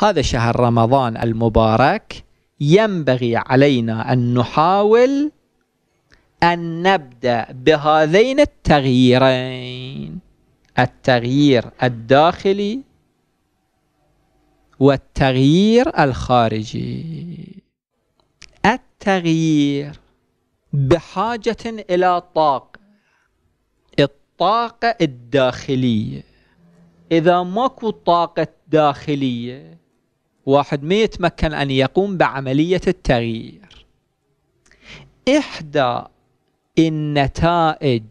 هذا شهر رمضان المبارك ينبغي علينا أن نحاول أن نبدأ بهذين التغييرين التغيير الداخلي والتغيير الخارجي التغيير بحاجة إلى طاقة الطاقة الداخلية إذا ماكو طاقة داخلية واحد ما يتمكن أن يقوم بعملية التغيير إحدى النتائج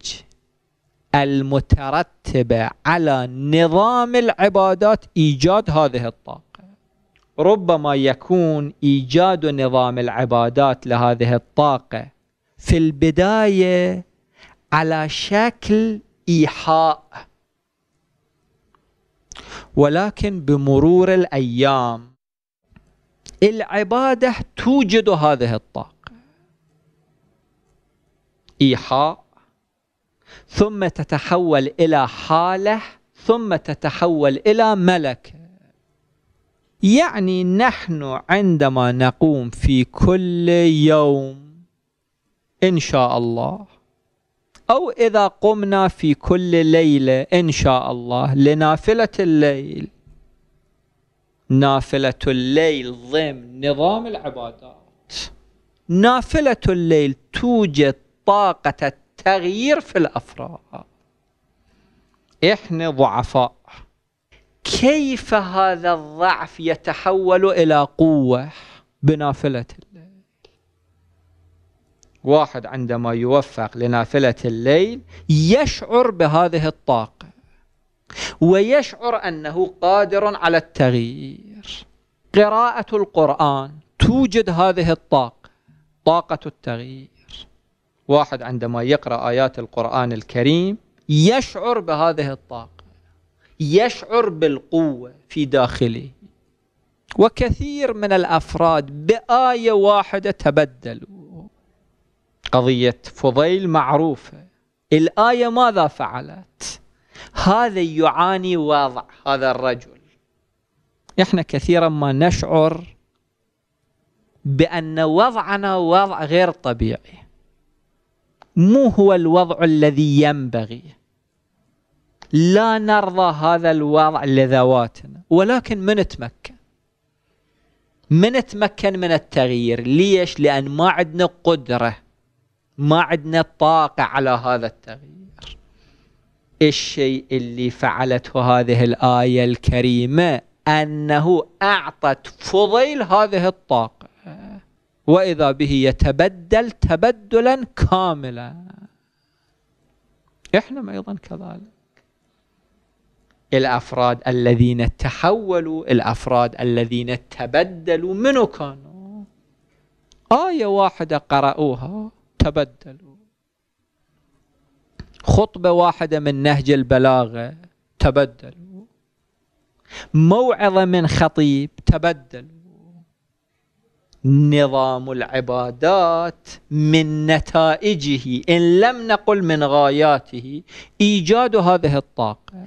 المترتبة على نظام العبادات إيجاد هذه الطاقة ربما يكون إيجاد نظام العبادات لهذه الطاقة في البداية على شكل إيحاء ولكن بمرور الأيام العبادة توجد هذه الطاقة إيحاء ثم تتحول إلى حالة ثم تتحول إلى ملكة يعني نحن عندما نقوم في كل يوم إن شاء الله أو إذا قمنا في كل ليلة إن شاء الله لنافلة الليل نافلة الليل ضمن نظام العبادات نافلة الليل توجد طاقة التغيير في الأفراد إحنا ضعفاء كيف هذا الضعف يتحول إلى قوة بنافلة الليل واحد عندما يوفق لنافلة الليل يشعر بهذه الطاقة ويشعر أنه قادر على التغيير قراءة القرآن توجد هذه الطاقة طاقة التغيير واحد عندما يقرأ آيات القرآن الكريم يشعر بهذه الطاقة يشعر بالقوة في داخله وكثير من الأفراد بآية واحدة تبدلوا قضية فضيل معروفة الآية ماذا فعلت؟ هذا يعاني وضع هذا الرجل احنا كثيرا ما نشعر بأن وضعنا وضع غير طبيعي مو هو الوضع الذي ينبغي لا نرضى هذا الوضع لذواتنا ولكن من تمكن من تمكن من التغيير ليش لأن ما عندنا قدرة ما عندنا طاقة على هذا التغيير الشيء اللي فعلته هذه الآية الكريمة أنه أعطت فضيل هذه الطاقة وإذا به يتبدل تبدلا كاملا إحنا أيضا كذلك الأفراد الذين تحولوا الأفراد الذين تبدلوا منو كانوا آية واحدة قرأوها تبدلوا خطبة واحدة من نهج البلاغة تبدل موعظة من خطيب تبدل نظام العبادات من نتائجه إن لم نقل من غاياته إيجاد هذه الطاقة